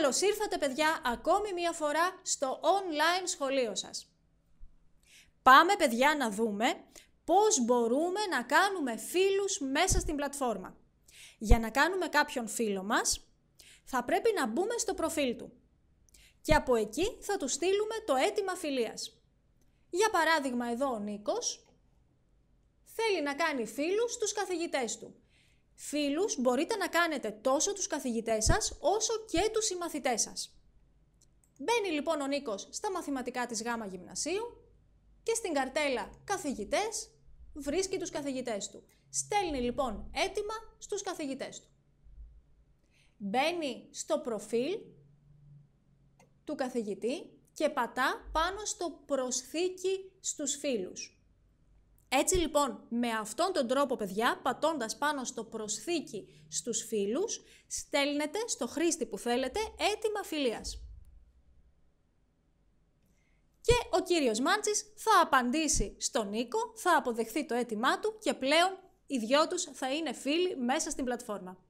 Καλώς ήρθατε παιδιά ακόμη μία φορά στο online σχολείο σας. Πάμε παιδιά να δούμε πώς μπορούμε να κάνουμε φίλους μέσα στην πλατφόρμα. Για να κάνουμε κάποιον φίλο μας θα πρέπει να μπούμε στο προφίλ του και από εκεί θα του στείλουμε το αίτημα φιλίας. Για παράδειγμα εδώ ο Νίκος θέλει να κάνει φίλους στους καθηγητές του φίλους μπορείτε να κάνετε τόσο τους καθηγητές σας όσο και τους συμμαθητές σας. Μπαίνει λοιπόν ο Νίκος στα μαθηματικά της γάμα γυμνασίου και στην καρτέλα καθηγητές βρίσκει τους καθηγητές του. Στέλνει λοιπόν έτοιμα στους καθηγητές του. Μπαίνει στο προφίλ του καθηγητή και πατά πάνω στο προσθήκη στους φίλους. Έτσι λοιπόν, με αυτόν τον τρόπο, παιδιά, πατώντας πάνω στο προσθήκη στους φίλους, στέλνετε στο χρήστη που θέλετε έτοιμα φιλίας. Και ο κύριος Μάντσης θα απαντήσει στον Νίκο, θα αποδεχθεί το έτοιμά του και πλέον οι δυο τους θα είναι φίλοι μέσα στην πλατφόρμα.